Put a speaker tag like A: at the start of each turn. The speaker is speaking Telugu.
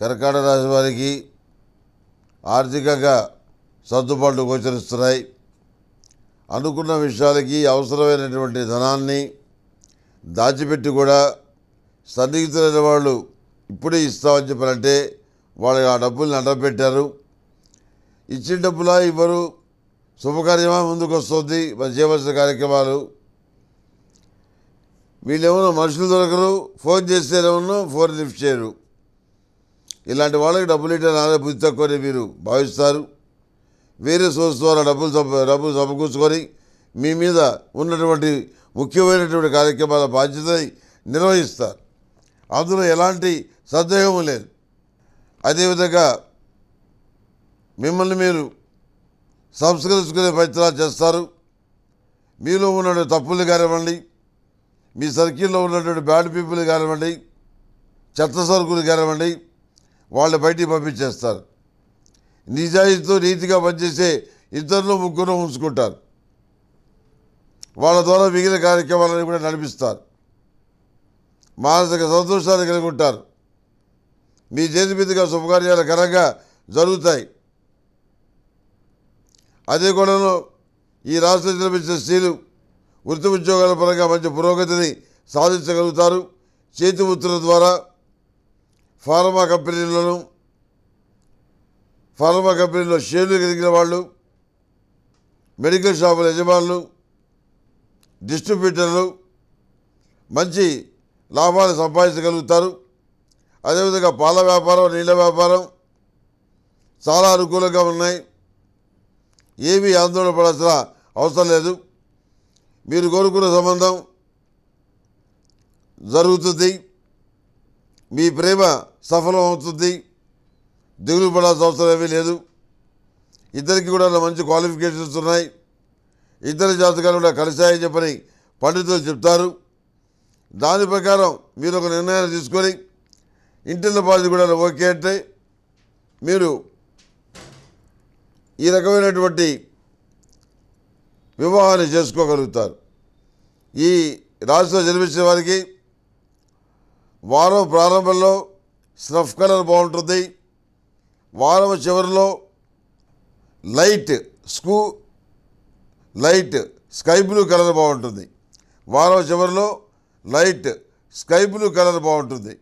A: కర్కాట రాశి వారికి ఆర్థికంగా సర్దుబాట్లు గోచరిస్తున్నాయి అనుకున్న విషయాలకి అవసరమైనటువంటి ధనాన్ని దాచిపెట్టి కూడా సన్నిహితులైన వాళ్ళు ఇప్పుడే ఇస్తామని చెప్పారంటే వాళ్ళు ఆ డబ్బుల్ని అడ్డపెట్టారు ఇచ్చిన డబ్బులా ఇవ్వరు శుభకార్యమా ముందుకు వస్తుంది మరి చేయవలసిన కార్యక్రమాలు ఏమన్నా మనుషులు దొరకరు ఫోన్ చేస్తేనేమన్నా ఫోన్ లిఫ్ట్ చేయరు ఇలాంటి వాళ్ళకి డబ్బులు ఇవ్వడం నాదే బుద్ధి తక్కువని మీరు భావిస్తారు వేరే సోర్స్ ద్వారా డబ్బులు డబ్బులు సమకూర్చుకొని మీ మీద ఉన్నటువంటి ముఖ్యమైనటువంటి కార్యక్రమాల బాధ్యత నిర్వహిస్తారు అందులో ఎలాంటి సందేహము లేదు అదేవిధంగా మిమ్మల్ని మీరు సంస్కరించుకునే ప్రయత్నాలు చేస్తారు మీలో ఉన్నటువంటి తప్పులు కానివ్వండి మీ సర్కిల్లో ఉన్నటువంటి బ్యాడ్ పీపుల్ కానివ్వండి చెత్త సరుకులు కానివ్వండి వాళ్ళు బయటికి పంపించేస్తారు నిజాయితీతో నీతిగా పనిచేసే ఇద్దరు ముగ్గురు ఉంచుకుంటారు వాళ్ళ ద్వారా మిగిలిన కార్యక్రమాలను కూడా నడిపిస్తారు మానసిక సంతోషాన్ని కలిగి ఉంటారు మీ చేతి మీదుగా శుభకార్యాలు ఘనంగా జరుగుతాయి అదే కూడా ఈ రాష్ట్రం నిర్మించిన స్త్రీలు వృత్తి ఉద్యోగాల పరంగా మంచి పురోగతిని సాధించగలుగుతారు చేతి వృత్తుల ద్వారా ఫార్మా కంపెనీలను ఫార్మా కంపెనీలో షేర్లు కలిగిన వాళ్ళు మెడికల్ షాపుల యజమానులు డిస్ట్రిబ్యూటర్లు మంచి లాభాలు సంపాదించగలుగుతారు అదేవిధంగా పాల వ్యాపారం నీళ్ళ వ్యాపారం చాలా అనుకూలంగా ఉన్నాయి ఏమీ ఆందోళన పడాల్సిన అవసరం లేదు మీరు కోరుకున్న సంబంధం జరుగుతుంది మీ ప్రేమ సఫలం అవుతుంది దిగులు పడాల్సిన అవసరం ఏమీ లేదు ఇద్దరికి కూడా మంచి క్వాలిఫికేషన్స్ ఉన్నాయి ఇద్దరి జాతకాలు కూడా కలిశాయని చెప్పని పండితులు చెప్తారు దాని ప్రకారం మీరు ఒక నిర్ణయాన్ని తీసుకొని ఇంటిలో బాధ్యత కూడా ఓకే అంటే మీరు ఈ రకమైనటువంటి వివాహాన్ని చేసుకోగలుగుతారు ఈ రాశిలో జన్మించిన వారికి వారం ప్రారంభంలో స్నఫ్ కలర్ బాగుంటుంది వారం చివరిలో లైట్ స్కూ లైట్ స్కై బ్లూ కలర్ బాగుంటుంది వారం చివరిలో లైట్ స్కై బ్లూ కలర్ బాగుంటుంది